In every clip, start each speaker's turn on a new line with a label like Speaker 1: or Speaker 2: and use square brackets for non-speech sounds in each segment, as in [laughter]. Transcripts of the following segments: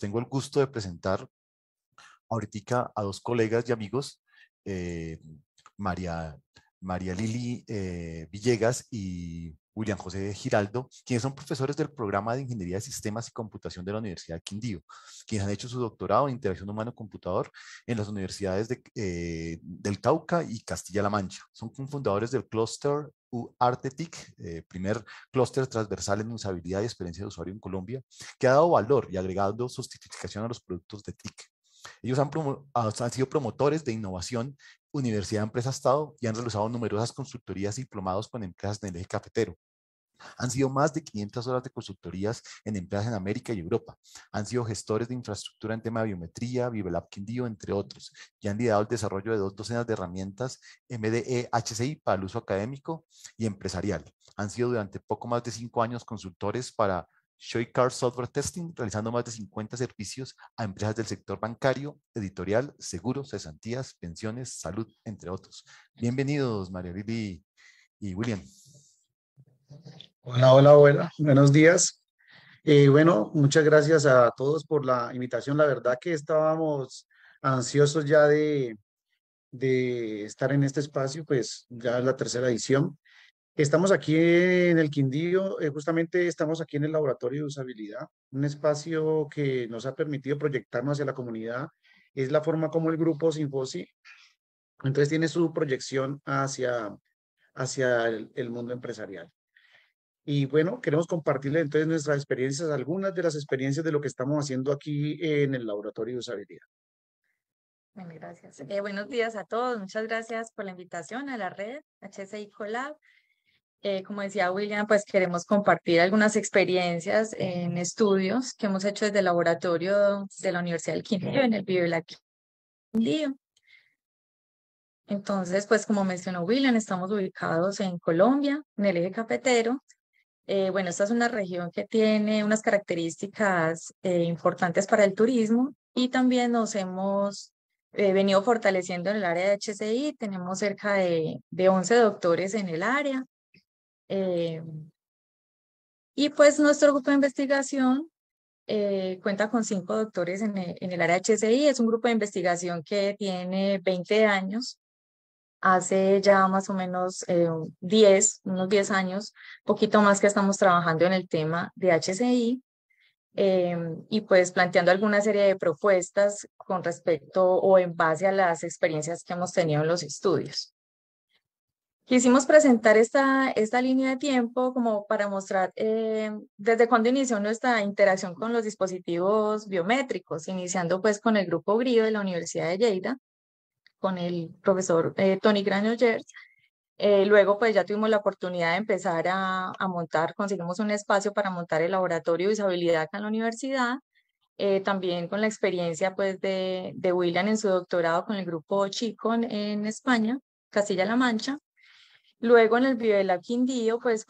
Speaker 1: Pues, tengo el gusto de presentar ahorita a dos colegas y amigos, eh, María, María Lili eh, Villegas y William José Giraldo, quienes son profesores del programa de Ingeniería de Sistemas y Computación de la Universidad de Quindío, quienes han hecho su doctorado en Interacción Humano-Computador en las universidades de, eh, del Cauca y Castilla-La Mancha. Son cofundadores del clúster UArtetic, eh, primer clúster transversal en usabilidad y experiencia de usuario en Colombia, que ha dado valor y agregado justificación a los productos de TIC. Ellos han, han, sido promotores de innovación, universidad, empresa, estado y han realizado numerosas consultorías y diplomados con empresas del eje cafetero. Han sido más de 500 horas de consultorías en empresas en América y Europa. Han sido gestores de infraestructura en tema de biometría, Vivelab Quindío, entre otros. Y han liderado el desarrollo de dos docenas de herramientas MDE e HCI para el uso académico y empresarial. Han sido durante poco más de cinco años consultores para Shoycar Software Testing, realizando más de 50 servicios a empresas del sector bancario, editorial, seguros, cesantías, pensiones, salud, entre otros. Bienvenidos, María Lili y William.
Speaker 2: Hola, hola, hola. Buenos días. Eh, bueno, muchas gracias a todos por la invitación. La verdad que estábamos ansiosos ya de, estar en este espacio, pues ya es la tercera edición. Estamos aquí en el Quindío, eh, justamente estamos aquí en el Laboratorio de Usabilidad, un espacio que nos ha permitido proyectarnos hacia la comunidad. Es la forma como el grupo Sinfosi, entonces tiene su proyección hacia, hacia el mundo empresarial. Y bueno, queremos compartirle entonces nuestras experiencias, algunas de las experiencias de lo que estamos haciendo aquí en el Laboratorio de Usabilidad.
Speaker 3: Bueno, gracias. Eh, buenos días a todos. Muchas gracias por la invitación a la red HCI Collab. Eh, como decía William, pues queremos compartir algunas experiencias en estudios que hemos hecho desde el laboratorio de la Universidad del Quindío, en el BioLab Entonces, pues como mencionó William, estamos ubicados en Colombia, en el eje cafetero, eh, bueno, esta es una región que tiene unas características eh, importantes para el turismo y también nos hemos eh, venido fortaleciendo en el área de HCI. Tenemos cerca de, de 11 doctores en el área. y pues nuestro grupo de investigación cuenta con cinco doctores en el, en el área de HCI. Es un grupo de investigación que tiene 20 años hace ya más o menos 10, eh, unos 10 años, poquito más que estamos trabajando en el tema de HCI eh, y pues planteando alguna serie de propuestas con respecto o en base a las experiencias que hemos tenido en los estudios. Quisimos presentar esta, esta línea de tiempo como para mostrar eh, desde cuándo inició nuestra interacción con los dispositivos biométricos, iniciando pues con el grupo GRIO de la Universidad de Lleida, con el profesor eh, Tony Granollers. Eh, luego, pues ya tuvimos la oportunidad de empezar a, montar, conseguimos un espacio para montar el laboratorio de usabilidad acá en la universidad. Eh, también con la experiencia pues de, William en su doctorado con el grupo Chico en, España, Castilla-La Mancha. Luego en el Biolab Quindío, pues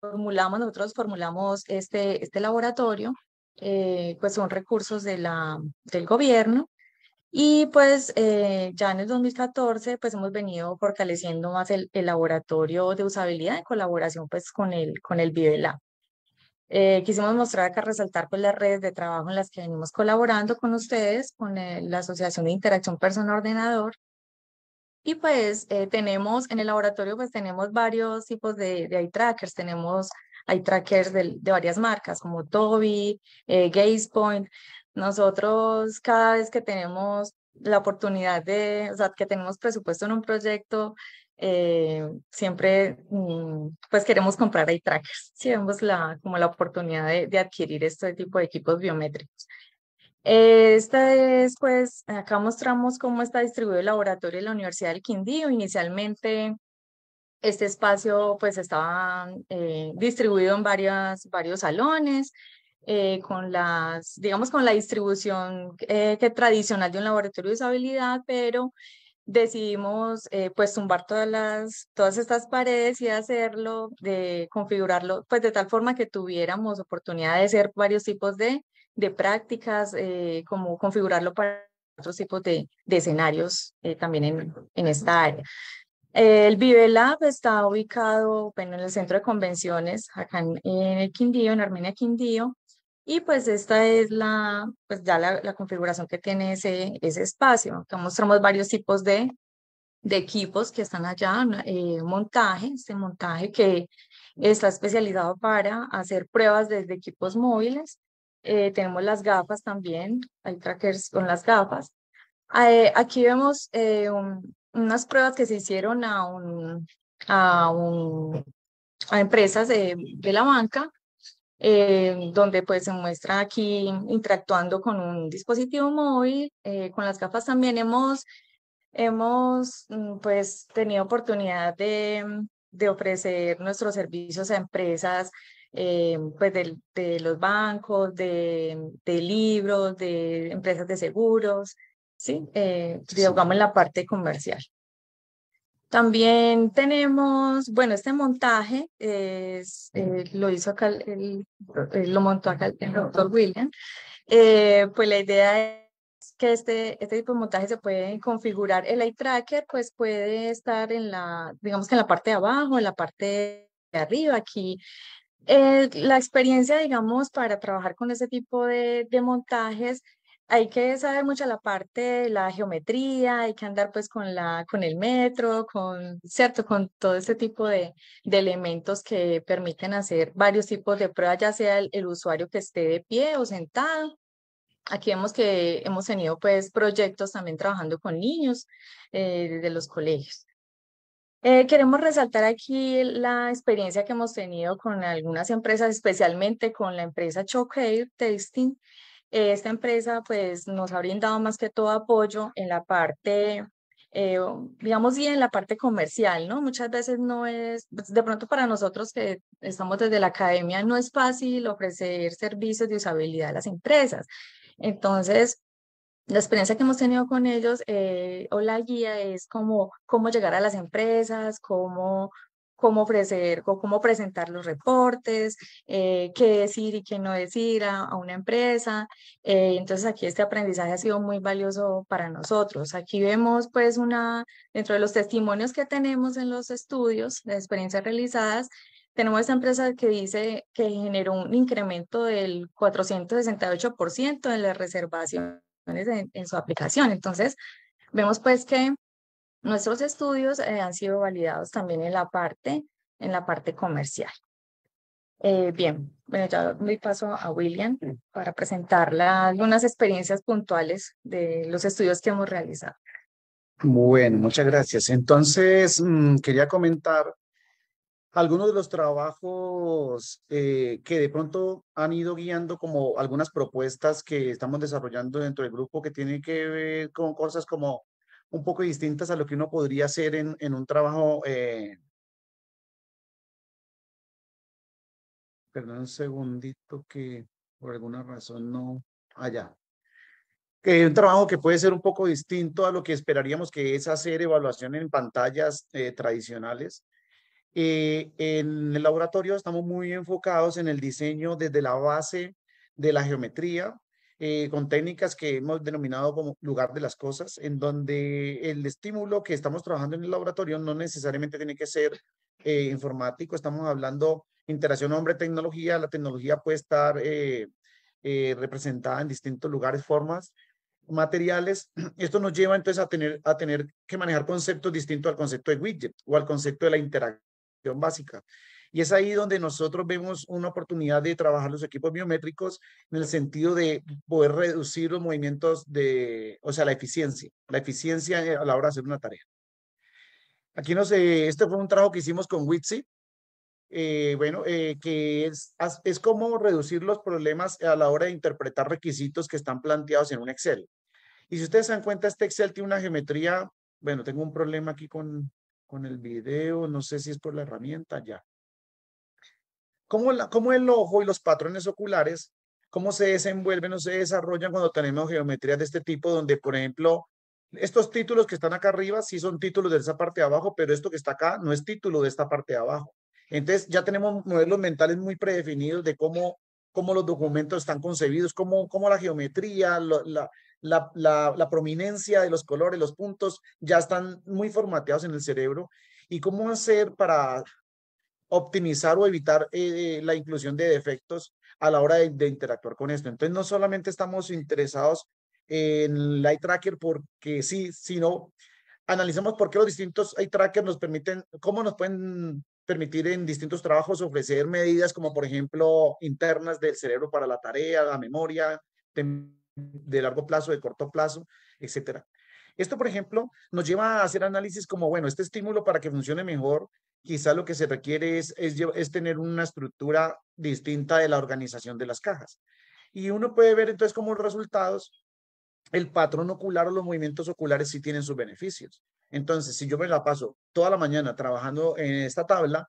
Speaker 3: formulamos, nosotros formulamos este, este laboratorio, pues son recursos de la, del gobierno y pues eh, ya en el 2014 pues hemos venido fortaleciendo más el, laboratorio de usabilidad en colaboración pues con el, con el eh, quisimos mostrar acá, resaltar pues las redes de trabajo en las que venimos colaborando con ustedes, con eh, la Asociación de Interacción Persona-Ordenador. Y pues tenemos, en el laboratorio pues tenemos varios tipos de, de eye trackers, tenemos eye trackers de, de, varias marcas como Toby, GazePoint, nosotros cada vez que tenemos la oportunidad de, o sea, que tenemos presupuesto en un proyecto, eh, siempre mm, pues queremos comprar ahí trackers, si vemos la, como la oportunidad de, de adquirir este tipo de equipos biométricos. esta es pues, acá mostramos cómo está distribuido el laboratorio de la Universidad del Quindío. Inicialmente este espacio pues estaba eh, distribuido en varias, varios salones, eh, con las, digamos, con la distribución eh, que tradicional de un laboratorio de usabilidad, pero decidimos eh, pues tumbar todas las todas estas paredes y hacerlo de configurarlo pues de tal forma que tuviéramos oportunidad de hacer varios tipos de, de prácticas eh, como configurarlo para otros tipos de, escenarios también en, en esta área el Vive Lab está ubicado bueno, en el centro de convenciones, acá en, el Quindío, en Armenia Quindío. Y pues esta es la, pues ya la, configuración que tiene ese, ese espacio. Acá mostramos varios tipos de, equipos que están allá, un eh, montaje, este montaje que está especializado para hacer pruebas desde equipos móviles. Eh, tenemos las gafas también, hay trackers con las gafas. Eh, aquí vemos unas pruebas que se hicieron a, un, a, empresas de, de la banca eh, donde pues se muestra aquí interactuando con un dispositivo móvil, eh, con las gafas también hemos, hemos mm, pues tenido oportunidad de, de ofrecer nuestros servicios a empresas eh, pues de, los bancos, de, de, libros, de empresas de seguros, ¿sí? digamos en la parte comercial. También tenemos, bueno, este montaje es, eh, lo hizo acá, el, eh, lo montó acá el, doctor William. Eh, pues la idea es que este, este tipo de montaje se puede configurar. El eye tracker pues puede estar en la, digamos que en la parte de abajo, en la parte de arriba, aquí. la experiencia, digamos, para trabajar con ese tipo de, de montajes hay que saber mucho la parte de la geometría, hay que andar pues con, la, con el metro, con, ¿cierto? Con todo este tipo de, de elementos que permiten hacer varios tipos de pruebas, ya sea el, usuario que esté de pie o sentado. Aquí vemos que hemos tenido pues proyectos también trabajando con niños eh, de los colegios. Eh, queremos resaltar aquí la experiencia que hemos tenido con algunas empresas, especialmente con la empresa Chocair Testing, esta empresa pues nos ha brindado más que todo apoyo en la parte eh, digamos, y en la parte comercial, ¿no? Muchas veces no es, pues, de pronto para nosotros que estamos desde la academia, no es fácil ofrecer servicios de usabilidad a las empresas. Entonces, la experiencia que hemos tenido con ellos eh, o la guía es como cómo llegar a las empresas, cómo cómo ofrecer o cómo presentar los reportes, eh, qué decir y qué no decir a, una empresa. Eh, entonces aquí este aprendizaje ha sido muy valioso para nosotros. Aquí vemos pues una, dentro de los testimonios que tenemos en los estudios de experiencias realizadas, tenemos esta empresa que dice que generó un incremento del 468% en las reservaciones en su aplicación. Entonces, vemos pues que Nuestros estudios eh, han sido validados también en la parte, en la parte comercial. Eh, bien, bueno, ya doy paso a William para presentarle algunas experiencias puntuales de los estudios que hemos realizado.
Speaker 2: Bueno, muchas gracias. Entonces, mm, quería comentar algunos de los trabajos eh, que de pronto han ido guiando como algunas propuestas que estamos desarrollando dentro del grupo que tienen que ver con cosas como un poco distintas a lo que uno podría hacer en, un trabajo. Eh, perdón un segundito que por alguna razón no. Allá. Ah, que un trabajo que puede ser un poco distinto a lo que esperaríamos que es hacer evaluación en pantallas eh, tradicionales. Eh, en el laboratorio estamos muy enfocados en el diseño desde la base de la geometría, eh, con técnicas que hemos denominado como lugar de las cosas, en donde el estímulo que estamos trabajando en el laboratorio no necesariamente tiene que ser eh, informático, estamos hablando interacción hombre-tecnología, la tecnología puede estar eh, representada en distintos lugares, formas, materiales. [clears throat] Esto nos lleva entonces a tener, a tener que manejar conceptos distintos al concepto de widget o al concepto de la interacción básica. Y es ahí donde nosotros vemos una oportunidad de trabajar los equipos biométricos en el sentido de poder reducir los movimientos de, o sea, la eficiencia, la eficiencia eh, a la hora de hacer una tarea. Aquí no sé, este fue un trabajo que hicimos con Witsi, eh, bueno, eh, que es, es como reducir los problemas a la hora de interpretar requisitos que están planteados en un Excel. Y si ustedes se dan cuenta, este Excel tiene una geometría, bueno, tengo un problema aquí con, con el video, no sé si es por la herramienta, ya cómo, el ojo y los patrones oculares, cómo se desenvuelven o se desarrollan cuando tenemos geometrías de este tipo, donde, por ejemplo, estos títulos que están acá arriba sí son títulos de esa parte de abajo, pero esto que está acá no es título de esta parte de abajo. Entonces ya tenemos modelos mentales muy predefinidos de cómo, cómo los documentos están concebidos, cómo, cómo la geometría, la, la, la, la, prominencia de los colores, los puntos, ya están muy formateados en el cerebro. Y cómo hacer para optimizar o evitar eh, la inclusión de defectos a la hora de, interactuar con esto. Entonces, no solamente estamos interesados en el eye tracker porque sí, sino analizamos por qué los distintos eye trackers nos permiten, cómo nos pueden permitir en distintos trabajos ofrecer medidas como, por ejemplo, internas del cerebro para la tarea, la memoria, de, largo plazo, de corto plazo, etcétera. Esto, por ejemplo, nos lleva a hacer análisis como, bueno, este estímulo para que funcione mejor, quizá lo que se requiere es, es, tener una estructura distinta de la organización de las cajas. Y uno puede ver entonces como resultados el patrón ocular o los movimientos oculares sí tienen sus beneficios. Entonces, si yo me la paso toda la mañana trabajando en esta tabla,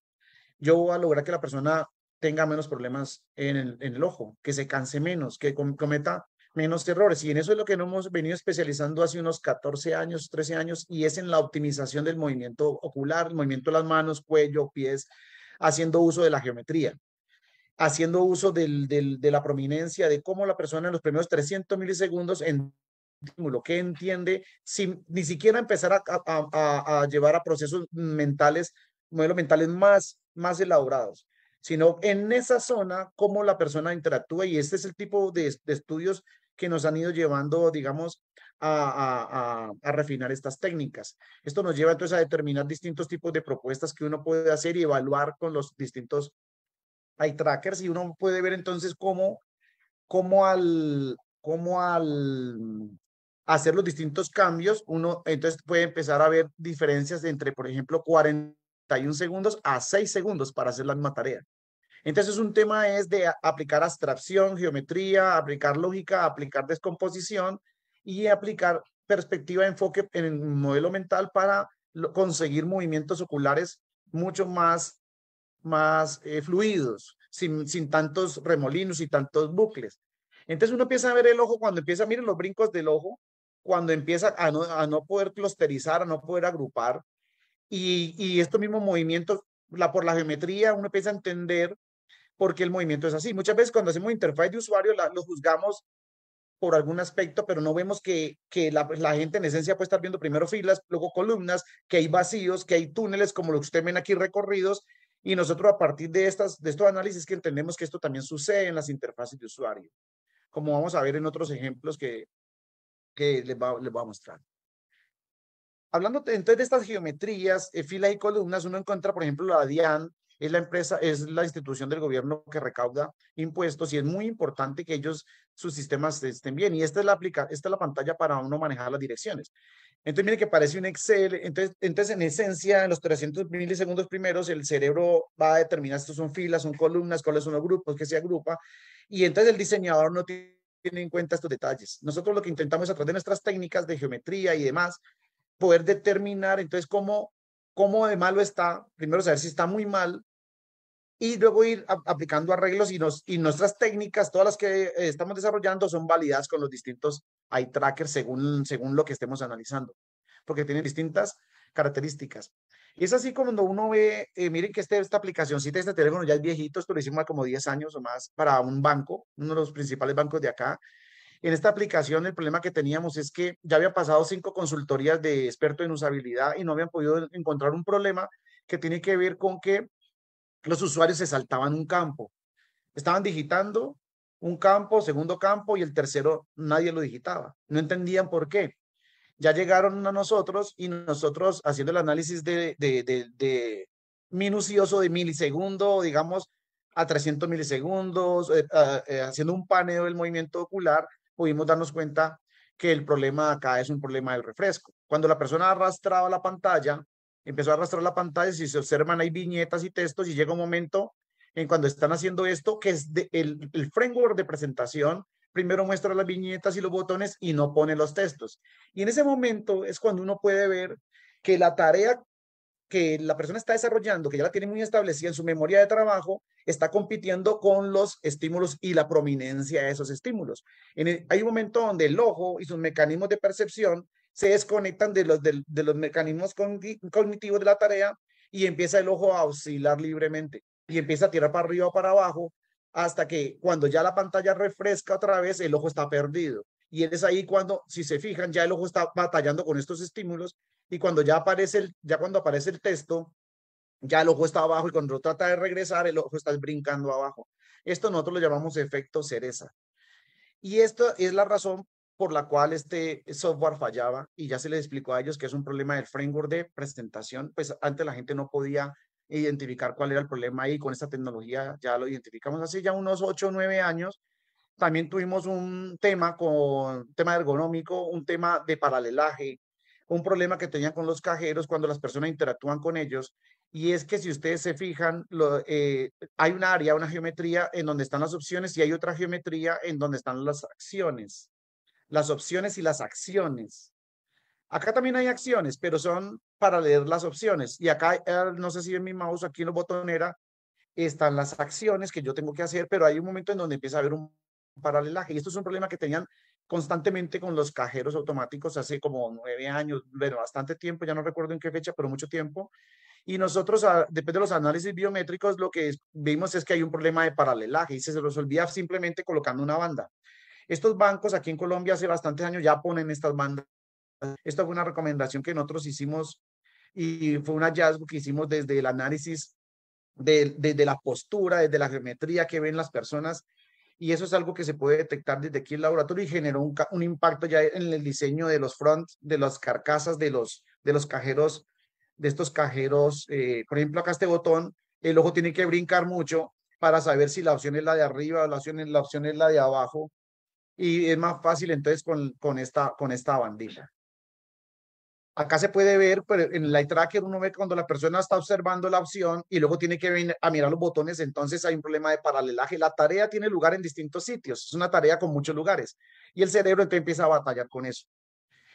Speaker 2: yo voy a lograr que la persona tenga menos problemas en el ojo, que se canse menos, que cometa menos errores. Y en eso es lo que nos hemos venido especializando hace unos 14 años, 13 años, y es en la optimización del movimiento ocular, el movimiento de las manos, cuello, pies, haciendo uso de la geometría, haciendo uso del, de la prominencia, de cómo la persona en los primeros 300 milisegundos en que entiende, sin ni siquiera empezar a, llevar a procesos mentales, modelos mentales más, más elaborados, sino en esa zona, cómo la persona interactúa. Y este es el tipo de, de estudios que nos han ido llevando, digamos, a, a, refinar estas técnicas. Esto nos lleva entonces a determinar distintos tipos de propuestas que uno puede hacer y evaluar con los distintos eye trackers y uno puede ver entonces cómo, cómo al, cómo al hacer los distintos cambios, uno entonces puede empezar a ver diferencias entre, por ejemplo, 41 segundos a 6 segundos para hacer la misma tarea. Entonces, un tema es de aplicar abstracción, geometría, aplicar lógica, aplicar descomposición y aplicar perspectiva, enfoque en el modelo mental para conseguir movimientos oculares mucho más, más eh, fluidos, sin, sin tantos remolinos y tantos bucles. Entonces uno empieza a ver el ojo cuando empieza, a mirar los brincos del ojo, cuando empieza a no, a no poder clusterizar, a no poder agrupar. Y, y estos mismos movimientos, la, por la geometría, uno empieza a entender porque el movimiento es así. Muchas veces cuando hacemos interfaz de usuario lo juzgamos por algún aspecto, pero no vemos que, la, gente en esencia puede estar viendo primero filas, luego columnas, que hay vacíos, que hay túneles como lo que usted ven aquí recorridos. Y nosotros a partir de, estas, de estos análisis que entendemos que esto también sucede en las interfaces de usuario, como vamos a ver en otros ejemplos que, que les, va, voy a mostrar. Hablando entonces de estas geometrías, eh, filas y columnas, uno encuentra, por ejemplo, la DIAN, es la empresa, es la institución del gobierno que recauda impuestos y es muy importante que ellos, sus sistemas estén bien. Y esta es la, esta la pantalla para uno manejar las direcciones. Entonces, mire que parece un Excel. Entonces, entonces, en esencia, en los 300 milisegundos primeros, el cerebro va a determinar si son filas, son columnas, cuáles son los grupos, que se agrupa. Y entonces el diseñador no tiene en cuenta estos detalles. Nosotros lo que intentamos a través de nuestras técnicas de geometría y demás, poder determinar entonces cómo cómo de malo está, primero saber si está muy mal y luego ir aplicando arreglos y, nos, y nuestras técnicas, todas las que eh, estamos desarrollando son válidas con los distintos eye trackers según, según lo que estemos analizando, porque tienen distintas características. Y es así cuando uno ve, eh, miren que este, esta si este teléfono ya es viejito, esto lo hicimos como 10 años o más para un banco, uno de los principales bancos de acá, en esta aplicación el problema que teníamos es que ya había pasado cinco consultorías de experto en usabilidad y no habían podido encontrar un problema que tiene que ver con que los usuarios se saltaban un campo. Estaban digitando un campo, segundo campo y el tercero nadie lo digitaba. No entendían por qué. Ya llegaron a nosotros y nosotros haciendo el análisis de, minucioso de milisegundo, digamos, a 300 milisegundos, eh, ah, eh, haciendo un paneo del movimiento ocular, pudimos darnos cuenta que el problema acá es un problema del refresco. Cuando la persona arrastraba la pantalla, empezó a arrastrar la pantalla, si se observan hay viñetas y textos y llega un momento en cuando están haciendo esto, que es el framework de presentación, primero muestra las viñetas y los botones y no pone los textos. Y en ese momento es cuando uno puede ver que la tarea que la persona está desarrollando, que ya la tiene muy establecida en su memoria de trabajo, está compitiendo con los estímulos y la prominencia de esos estímulos. hay un momento donde el ojo y sus mecanismos de percepción se desconectan de los, de, los mecanismos cognitivos de la tarea y empieza el ojo a oscilar libremente y empieza a tirar para arriba o para abajo hasta que cuando ya la pantalla refresca otra vez, el ojo está perdido. Y es ahí cuando, si se fijan, ya el ojo está batallando con estos estímulos y cuando ya aparece el, ya cuando aparece el texto, ya el ojo está abajo y cuando trata de regresar, el ojo está brincando abajo. Esto nosotros lo llamamos efecto cereza. Y esta es la razón por la cual este software fallaba y ya se les explicó a ellos que es un problema del framework de presentación, pues antes la gente no podía identificar cuál era el problema y con esta tecnología ya lo identificamos hace ya unos 8 o 9 años. También tuvimos un tema con un tema ergonómico, un tema de paralelaje, un problema que tenían con los cajeros cuando las personas interactúan con ellos. Y es que si ustedes se fijan, lo, eh, hay un área, una geometría en donde están las opciones y hay otra geometría en donde están las acciones. Las opciones y las acciones. Acá también hay acciones, pero son para leer las opciones. Y acá, ah, no sé si en mi mouse, aquí en la botonera, están las acciones que yo tengo que hacer, pero hay un momento en donde empieza a haber un paralelaje. Y esto es un problema que tenían constantemente con los cajeros automáticos hace como nueve años, bueno, bastante tiempo, ya no recuerdo en qué fecha, pero mucho tiempo. Y nosotros, ah, después de los análisis biométricos, lo que vimos es que hay un problema de paralelaje y se resolvía simplemente colocando una banda. Estos bancos aquí en Colombia hace bastantes años ya ponen estas bandas. Esto fue una recomendación que nosotros hicimos y fue un hallazgo que hicimos desde el análisis, de, desde la postura, desde la geometría que ven las personas y eso es algo que se puede detectar desde aquí el laboratorio y generó un, un impacto ya en el diseño de los front, de las carcasas, de los, de los cajeros, de estos cajeros. Eh, por ejemplo, acá este botón, el ojo tiene que brincar mucho para saber si la opción es la de arriba o la opción es la, opción es la de abajo. Y es más fácil entonces con, con, esta, con esta bandilla. Acá se puede ver, pero en el eye tracker uno ve cuando la persona está observando la opción y luego tiene que venir a mirar los botones, entonces hay un problema de paralelaje. La tarea tiene lugar en distintos sitios, es una tarea con muchos lugares y el cerebro entonces empieza a batallar con eso.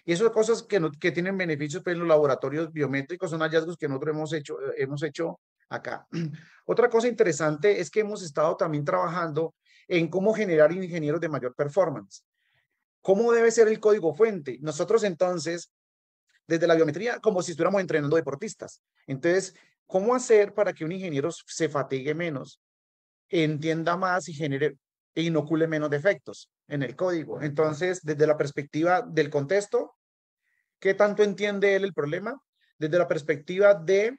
Speaker 2: Y esas cosas que, tienen beneficios pues, en los laboratorios biométricos son hallazgos que nosotros hemos hecho, eh, hemos hecho acá. [clears throat] Otra cosa interesante es que hemos estado también trabajando en cómo generar ingenieros de mayor performance. ¿Cómo debe ser el código fuente? Nosotros entonces desde la biometría como si estuviéramos entrenando deportistas. Entonces, ¿cómo hacer para que un ingeniero se fatigue menos, entienda más y genere e inocule menos defectos en el código? Entonces, desde la perspectiva del contexto, ¿qué tanto entiende él el problema? Desde la perspectiva de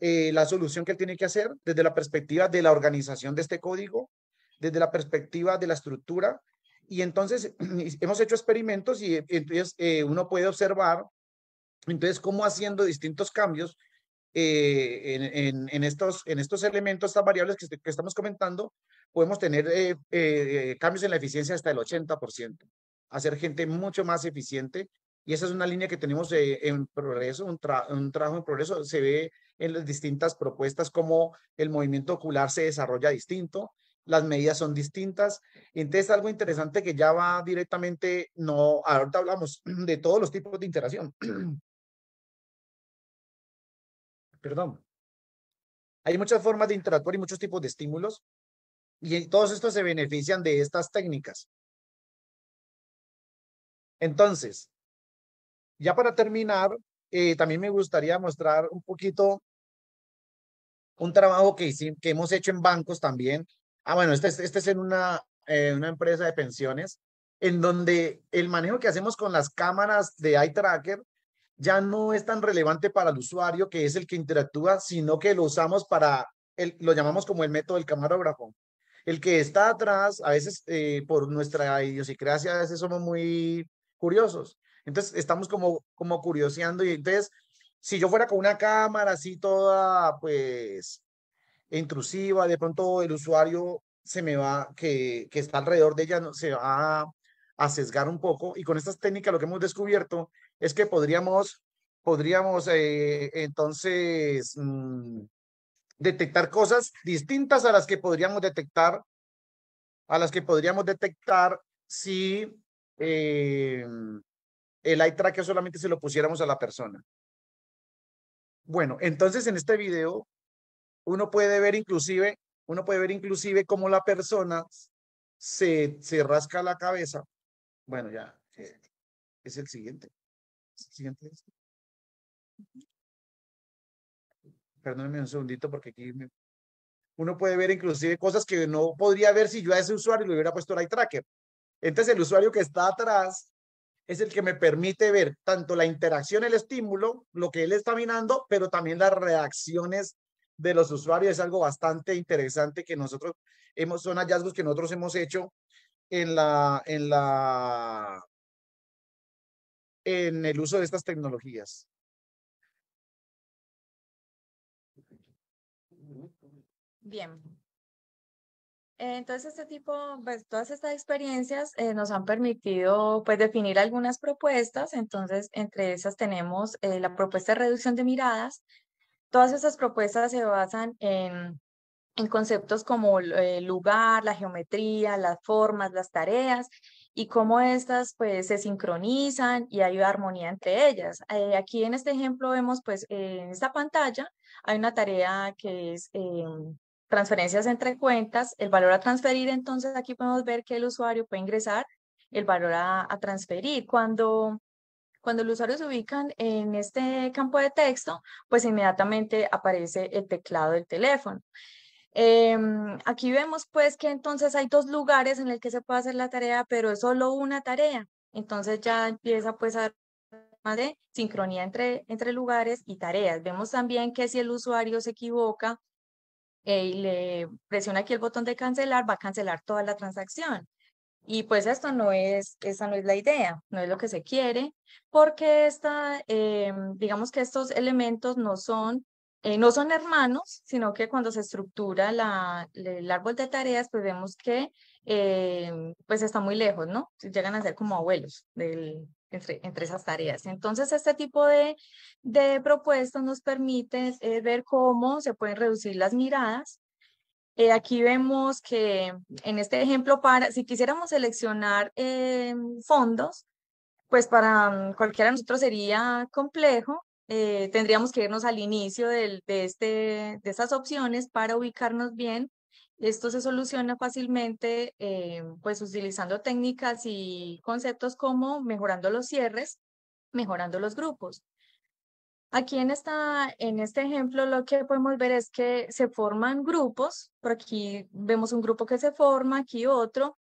Speaker 2: eh, la solución que él tiene que hacer, desde la perspectiva de la organización de este código, desde la perspectiva de la estructura. Y entonces [clears throat] hemos hecho experimentos y eh, entonces eh, uno puede observar entonces, ¿cómo haciendo distintos cambios eh, en, estos, en estos elementos, estas variables que, estamos comentando, podemos tener eh, eh, cambios en la eficiencia hasta el 80%, hacer gente mucho más eficiente. Y esa es una línea que tenemos en progreso, un, un trabajo en progreso. Se ve en las distintas propuestas cómo el movimiento ocular se desarrolla distinto, las medidas son distintas. Entonces, algo interesante que ya va directamente, no, ahorita hablamos de todos los tipos de interacción, perdón. Hay muchas formas de interactuar y muchos tipos de estímulos y todos estos se benefician de estas técnicas. Entonces, ya para terminar, eh, también me gustaría mostrar un poquito un trabajo que, hicimos, que hemos hecho en bancos también. Ah, bueno, este, este es en una, eh, una empresa de pensiones, en donde el manejo que hacemos con las cámaras de eye tracker ya no es tan relevante para el usuario, que es el que interactúa, sino que lo usamos para, el, lo llamamos como el método del camarógrafo. El que está atrás, a veces eh, por nuestra idiosincrasia, a veces somos muy curiosos. Entonces estamos como, como curioseando y entonces, si yo fuera con una cámara así toda, pues, intrusiva, de pronto el usuario se me va, que, que está alrededor de ella, se va a sesgar un poco. Y con estas técnicas lo que hemos descubierto es que podríamos, podríamos eh, entonces mm, detectar cosas distintas a las que podríamos detectar, a las que podríamos detectar si eh, el eye tracker solamente se lo pusiéramos a la persona. Bueno, entonces en este video uno puede ver inclusive, uno puede ver inclusive cómo la persona se, se rasca la cabeza bueno, ya. Eh, es el siguiente. Perdónenme un segundito porque aquí uno puede ver inclusive cosas que no podría ver si yo a ese usuario le hubiera puesto el eye tracker. Entonces el usuario que está atrás es el que me permite ver tanto la interacción, el estímulo, lo que él está mirando, pero también las reacciones de los usuarios. Es algo bastante interesante que nosotros hemos, son hallazgos que nosotros hemos hecho en la, en la,
Speaker 1: en el uso de estas tecnologías. Bien.
Speaker 3: Entonces, este tipo, pues todas estas experiencias eh, nos han permitido pues definir algunas propuestas. Entonces, entre esas tenemos eh, la propuesta de reducción de miradas. Todas esas propuestas se basan en en conceptos como el lugar, la geometría, las formas, las tareas y cómo estas pues se sincronizan y hay armonía entre ellas. Eh, aquí en este ejemplo vemos pues en esta pantalla hay una tarea que es em, transferencias entre cuentas, el valor a transferir, entonces aquí podemos ver que el usuario puede ingresar el valor a, transferir. Cuando cuando los usuarios se ubican en este campo de texto, pues inmediatamente aparece el teclado del teléfono. Em, aquí vemos pues que entonces hay dos lugares en el que se puede hacer la tarea, pero es solo una tarea. Entonces ya empieza pues a más de sincronía entre, entre lugares y tareas. Vemos también que si el usuario se equivoca eh, y le presiona aquí el botón de cancelar, va a cancelar toda la transacción. Y pues esto no es, esa no es la idea, no es lo que se quiere, porque esta, em, digamos que estos elementos no son eh, no son hermanos, sino que cuando se estructura el árbol de tareas, pues vemos que eh, pues está muy lejos, ¿no? Llegan a ser como abuelos del, entre, esas tareas. Entonces, este tipo de, propuestas nos permite eh, ver cómo se pueden reducir las miradas. aquí vemos que en este ejemplo, para, si quisiéramos seleccionar fondos, pues para mm, cualquiera de nosotros sería complejo, eh, tendríamos que irnos al inicio de, este, de estas opciones para ubicarnos bien. Esto se soluciona fácilmente eh, pues utilizando técnicas y conceptos como mejorando los cierres, mejorando los grupos. Aquí en, esta, en este ejemplo lo que podemos ver es que se forman grupos, por aquí vemos un grupo que se forma, aquí otro,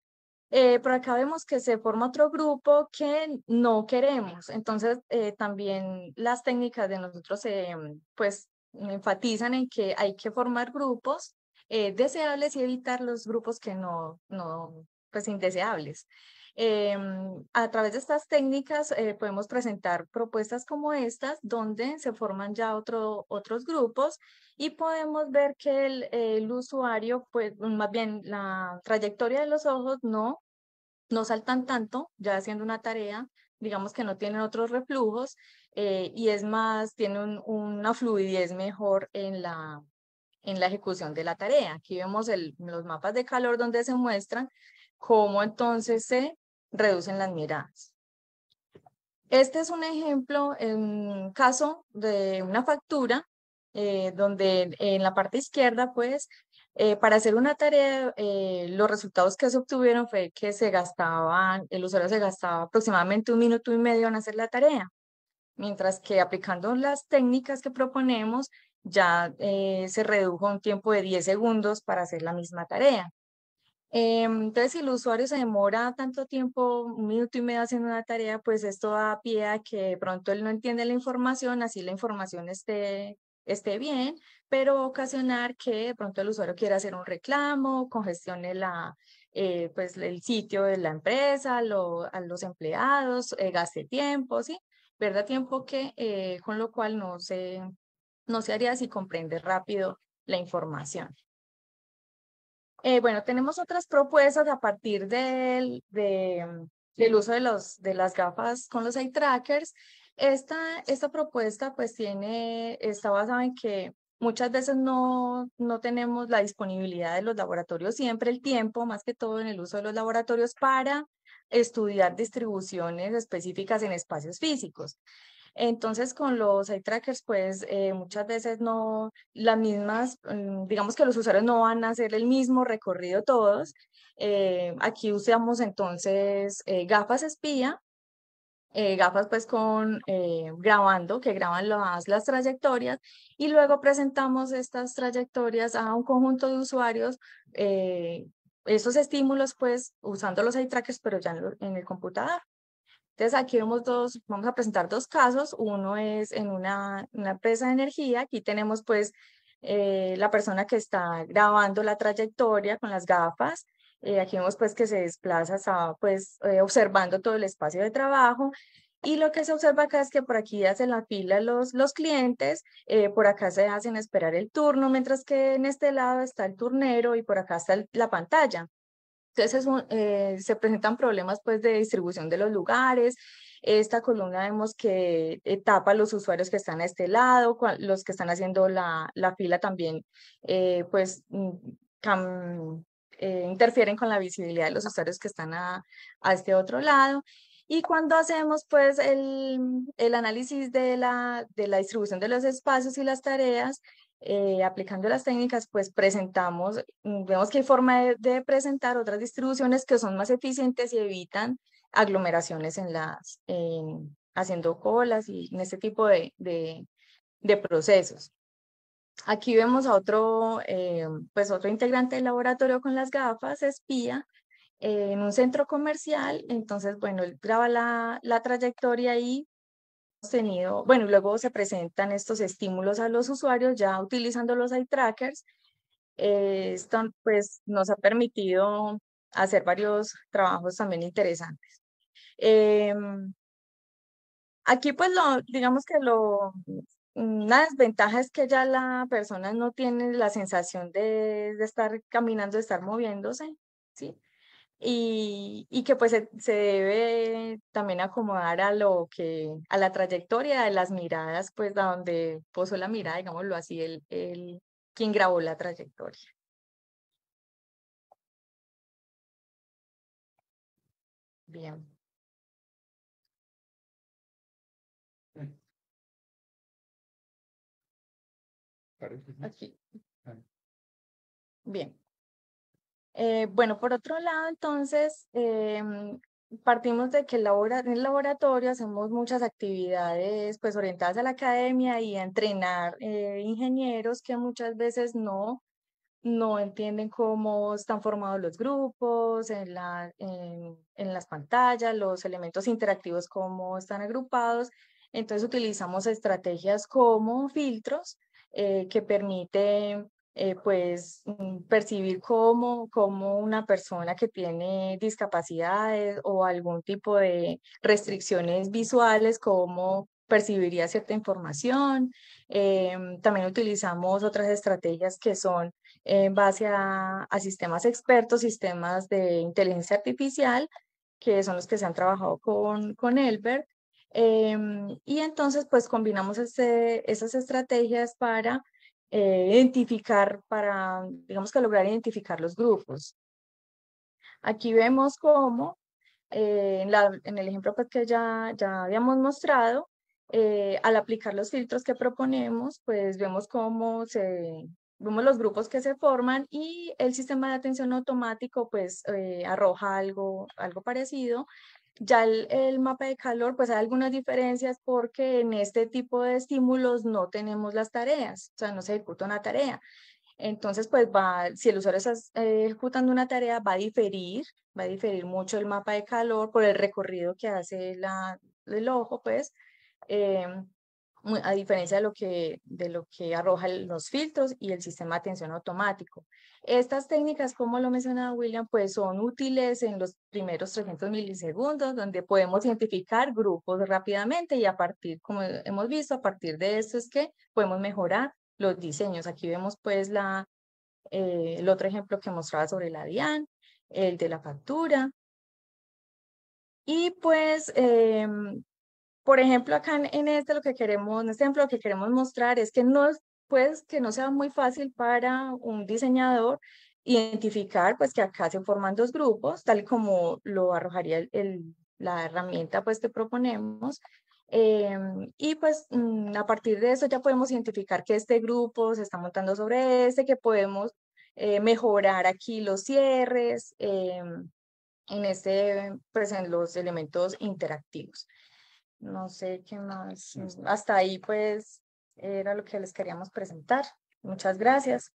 Speaker 3: eh, por acá vemos que se forma otro grupo que no queremos. Entonces, eh, también las técnicas de nosotros mm, pues enfatizan en que hay que formar grupos eh, deseables y evitar los grupos que no, no pues indeseables. Em, a través de estas técnicas eh, podemos presentar propuestas como estas, donde se forman ya otro, otros grupos y podemos ver que el, usuario, pues más bien la trayectoria de los ojos no, no saltan tanto ya haciendo una tarea, digamos que no tienen otros reflujos eh, y es más, tiene una fluidez mejor en la, en la ejecución de la tarea. Aquí vemos los mapas de calor donde se muestran cómo entonces se reducen las miradas. Este es un ejemplo, eh, un caso de una factura, eh, donde en la parte izquierda, pues, eh, para hacer una tarea, los resultados que se obtuvieron fue que se gastaban, el usuario se gastaba aproximadamente un minuto y medio en hacer la tarea, mientras que aplicando las técnicas que proponemos, ya se redujo un tiempo de 10 segundos para hacer la misma tarea. Em, entonces, si el usuario se demora tanto tiempo, un minuto y medio haciendo una tarea, pues esto da pie a que pronto él no entiende la información, así la información esté, esté bien, pero ocasionar que pronto el usuario quiera hacer un reclamo, congestione la, eh, pues, el sitio de la empresa, a los empleados, eh, gaste tiempo, ¿sí? verdad tiempo que, eh, con lo cual no se, no se haría si comprende rápido la información. Eh, bueno, tenemos otras propuestas a partir del, de, mm, del uso de, los, de las gafas con los eye trackers. Esta, esta propuesta pues tiene, está basada en que muchas veces no, no tenemos la disponibilidad de los laboratorios, siempre el tiempo, más que todo en el uso de los laboratorios para estudiar distribuciones específicas en espacios físicos. Entonces, con los eye trackers, pues eh, muchas veces no, las mismas, mm, digamos que los usuarios no van a hacer el mismo recorrido todos. Eh, aquí usamos entonces eh, gafas espía, gafas pues con grabando, que graban las, las trayectorias, y luego presentamos estas trayectorias a un conjunto de usuarios esos estímulos, pues, usando los eye trackers, pero ya en, el computador aquí vemos dos, vamos a presentar dos casos. Uno es en una, empresa de energía. Aquí tenemos pues eh, la persona que está grabando la trayectoria con las gafas. Eh, aquí vemos pues que se desplaza, pues eh, observando todo el espacio de trabajo. Y lo que se observa acá es que por aquí hacen la fila los, clientes, por acá se hacen esperar el turno, mientras que en este lado está el turnero y por acá está la pantalla. Entonces eh, se presentan problemas pues de distribución de los lugares. Esta columna vemos que tapa los usuarios que están a este lado, los que están haciendo la, fila también, eh, pues mm, eh, interfieren con la visibilidad de los usuarios que están a, este otro lado. Y cuando hacemos pues el, el análisis de la, de la distribución de los espacios y las tareas, eh, aplicando las técnicas, pues presentamos, mm, vemos que hay forma de, presentar otras distribuciones que son más eficientes y evitan aglomeraciones en las, haciendo colas y en este tipo de, procesos. Aquí vemos a otro, eh, pues otro integrante del laboratorio con las gafas, espía, eh, en un centro comercial. Entonces, bueno, él graba la, la trayectoria y tenido, bueno, luego se presentan estos estímulos a los usuarios ya utilizando los eye trackers. Eh, esto pues nos ha permitido hacer varios trabajos también interesantes. Em, aquí pues lo, digamos que lo, una desventaja es que ya la persona no tiene la sensación de, de estar caminando, de estar moviéndose, ¿sí? y, que pues se, debe también acomodar a lo que, a la trayectoria de las miradas, pues a donde posó la
Speaker 1: mirada, digámoslo así, el, el quien grabó la trayectoria. Bien. Mm. Aquí. Ah. Bien.
Speaker 3: Eh, bueno, por otro lado, entonces, em, partimos de que en el laboratorio hacemos muchas actividades pues orientadas a la academia y a entrenar eh, ingenieros que muchas veces no, no entienden cómo están formados los grupos, en, en, las pantallas, los elementos interactivos, cómo están agrupados. Entonces utilizamos estrategias como filtros eh, que permiten eh, pues mm, percibir cómo, una persona que tiene discapacidades o algún tipo de restricciones visuales, cómo percibiría cierta información. Em, también utilizamos otras estrategias que son en base a, a, sistemas expertos, sistemas de inteligencia artificial, que son los que se han trabajado con, con Elbert. Em, y entonces, pues combinamos esas estrategias para eh, identificar, para, digamos que lograr identificar los grupos. Aquí vemos cómo, eh, en, el ejemplo pues, que ya, ya habíamos mostrado, eh, al aplicar los filtros que proponemos, pues vemos cómo se, vemos los grupos que se forman y el sistema de atención automático pues arroja algo, algo parecido ya el, mapa de calor, pues hay algunas diferencias porque en este tipo de estímulos no tenemos las tareas, o sea, no se ejecuta una tarea. Entonces, pues va, si el usuario está eh, ejecutando una tarea, va a diferir, va a diferir mucho el mapa de calor por el recorrido que hace la, el ojo, pues. Em, a diferencia de lo que, de lo que arrojan los filtros y el sistema de atención automático. Estas técnicas, como lo mencionaba William, pues son útiles en los primeros 300 milisegundos, donde podemos identificar grupos rápidamente y a partir, como hemos visto, a partir de eso es que podemos mejorar los diseños. Aquí vemos pues la, eh, el otro ejemplo que mostraba sobre la DIAN, el de la factura. Y pues em, por ejemplo, acá en, este lo que queremos, en este ejemplo lo que queremos mostrar es que no, pues, que no sea muy fácil para un diseñador identificar pues que acá se forman dos grupos, tal como lo arrojaría la herramienta pues que proponemos. Em, y pues mm, a partir de eso ya podemos identificar que este grupo se está montando sobre este, que podemos eh, mejorar aquí los cierres em, en este, pues en los elementos interactivos no sé qué más. Hasta ahí pues era lo que les queríamos presentar. Muchas gracias.